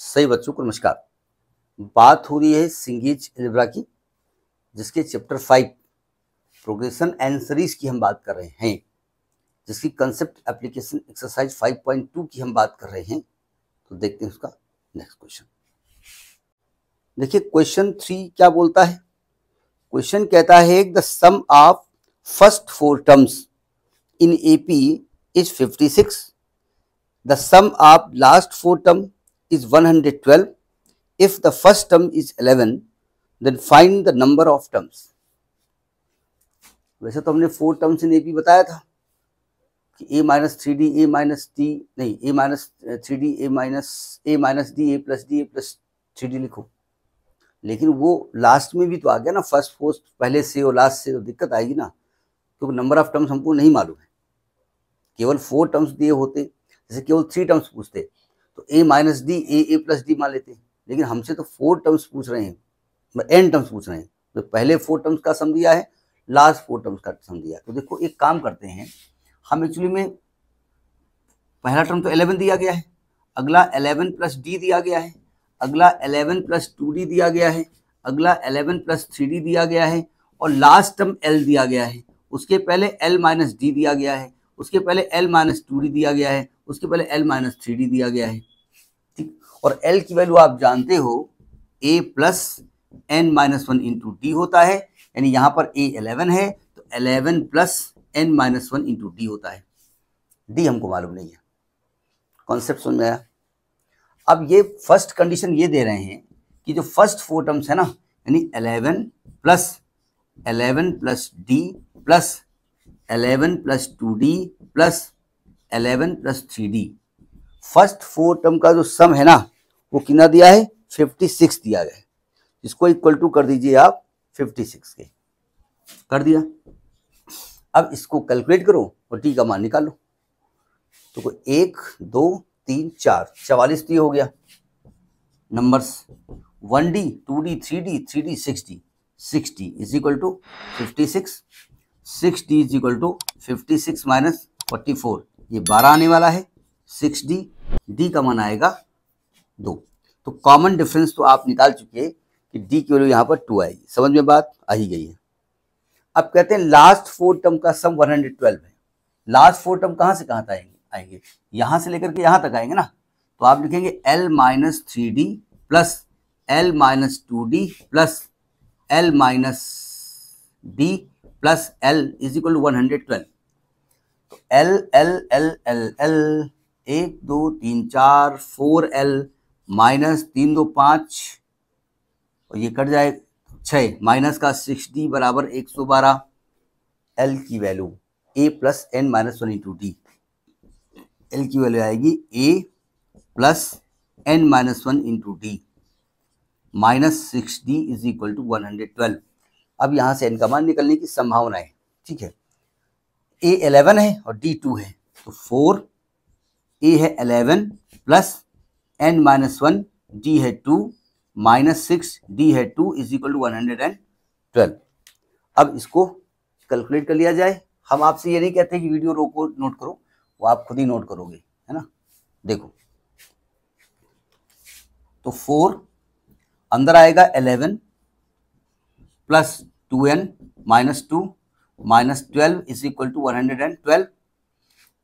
सही बच्चों को नमस्कार बात हो रही है सिंगीज एलिब्रा की जिसके chapter five progression and series की हम बात कर रहे हैं जिसकी कंसेप्ट एप्लीकेशन एक्सरसाइज 5.2 की हम बात कर रहे हैं तो देखते हैं उसका नेक्स्ट क्वेश्चन देखिए क्वेश्चन थ्री क्या बोलता है क्वेश्चन कहता है the sum of first four terms in AP is 56 the sum of last four term is 112. If the first term is 11, then find the number of terms. वैसे तो हमने four terms in A P बताया था कि a minus three d a minus d नहीं a minus three d a minus a minus d a plus d a plus three d लिखो लेकिन वो लास्ट में भी तो आ गया ना फर्स्ट फोर्थ पहले से और लास्ट से तो दिक्कत आएगी ना क्योंकि नंबर ऑफ टर्म्स हमको नहीं मालूम है केवल फोर टर्म्स दिए होते जैसे केवल थ्री टर्म्स पूछते तो a minus d a a plus d मान लेते हैं लेकिन हमसे तो फोर टर्म्स पूछ रहे हैं एन टर्म्स पूछ रहे हैं तो पहले फोर टर्म्स का सम दिया है लास्ट फोर टर्म्स का सम दिया तो देखो एक काम करते हैं हम एक्चुअली में पहला टर्म तो एलेवन दिया गया है अगला एलेवन प्लस डी दिया गया है अगला एलेवन प्लस टू डी दिया गया है अगला एलेवन प्लस थ्री डी दिया गया है और लास्ट टर्म एल दिया गया है उसके पहले एल माइनस डी दिया गया है उसके पहले एल माइनस टू डी दिया गया है उसके पहले एल माइनस थ्री डी दिया गया है और एल की वैल्यू आप जानते हो a plus n minus one into d होता है यानी यहाँ पर ए एलेवन है तो eleven plus n minus one into d होता है डी हमको मालूम नहीं है कॉन्सेप्ट सुन गया अब ये फर्स्ट कंडीशन ये दे रहे हैं कि जो फर्स्ट फोर टर्म्स है ना यानी eleven plus eleven plus d plus eleven plus two d plus eleven plus three d first four term का जो सम है ना वो कितना दिया है फिफ्टी सिक्स दिया गया है इसको इक्वल टू कर दीजिए आप फिफ्टी सिक्स के कर दिया अब इसको कैलकुलेट करो और टी का मान निकालो तो को एक दो तीन चार चवालीस टी हो गया numbers one d two d three d three d six d six d is equal to fifty six six d is equal to fifty six minus forty four ये बारह आने वाला है सिक्स डी डी का मान आएगा दो तो कॉमन डिफरेंस तो आप निकाल चुके हैं कि डी की वैल्यू यहाँ पर टू आएगी समझ में बात आ ही गई है अब कहते हैं लास्ट फोर टर्म का सम 112 है लास्ट फोर टर्म कहाँ से कहाँ तक आएंगे आएंगे यहाँ से लेकर के यहाँ तक आएंगे ना तो आप लिखेंगे l minus three d plus l minus two d plus l minus d plus l is equal to one hundred twelve l l l l l एक दो तीन चार फोर एल माइनस तीन दो पाँच और ये कट जाए छः माइनस का सिक्स डी बराबर एक सौ बारह एल की value a plus n minus one into d l की वैल्यू आएगी a plus n minus one into d minus six d is equal to one hundred twelve अब यहाँ से एन का मान निकलने की संभावना है ठीक है ए एलेवन है और डी टू है तो फोर ए है eleven plus n minus one d है टू माइनस सिक्स डी है two is equal to one hundred and twelve अब इसको कैलकुलेट कर लिया जाए हम आपसे ये नहीं कहते कि वीडियो रोको नोट करो वो आप खुद ही नोट करोगे है ना देखो तो फोर अंदर आएगा eleven plus two n minus two minus twelve is equal to one hundred and twelve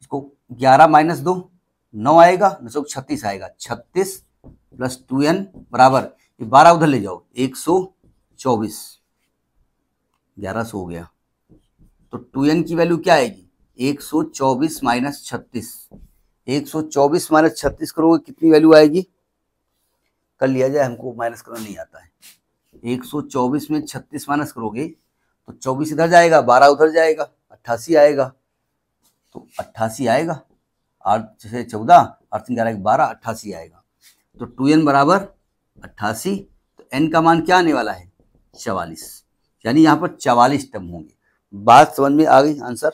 इसको ग्यारह माइनस दो नौ आएगा नौ सौ छत्तीस आएगा छत्तीस प्लस टू एन बराबर ये बारह उधर ले जाओ एक सौ चौबीस ग्यारह सौ हो गया तो टू एन की वैल्यू क्या आएगी एक सौ चौबीस माइनस छत्तीस एक सौ चौबीस माइनस छत्तीस करोगे कितनी वैल्यू आएगी कर लिया जाए हमको माइनस करना नहीं आता है एक सौ चौबीस में छत्तीस माइनस करोगे तो चौबीस इधर जाएगा बारह उधर जाएगा अट्ठासी आएगा तो अट्ठासी आएगा आठ से चौदह आठ तीन ग्यारह बारह अट्ठासी आएगा तो टू एन बराबर अट्ठासी तो एन का मान क्या आने वाला है चवालीस यानी यहाँ पर चवालीस टर्म होंगे बात समझ में आ गई आंसर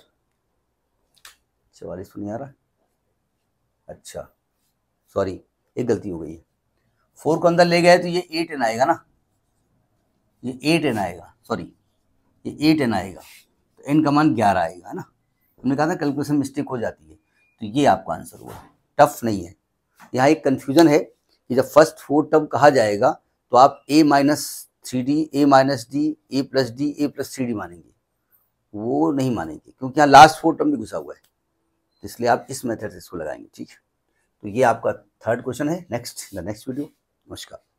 चवालीस तो नहीं आ रहा अच्छा सॉरी एक गलती हो गई है फोर को अंदर ले गए तो ये एट एन आएगा ना ये एट एन आएगा सॉरी ये एट एन आएगा तो एन का मान ग्यारह आएगा है ना हमने कहा था कैलकुलेशन मिस्टेक हो जाती है तो ये आपका आंसर हुआ टफ नहीं है यहाँ एक कन्फ्यूज़न है कि जब फर्स्ट फोर टर्म कहा जाएगा तो आप a minus three d a minus d a plus d a plus three d मानेंगे वो नहीं मानेंगे क्योंकि यहाँ लास्ट फोर टर्म भी घुसा हुआ है तो इसलिए आप इस मेथड से इसको लगाएंगे ठीक है तो ये आपका थर्ड क्वेश्चन है नेक्स्ट द नेक्स्ट वीडियो नमस्कार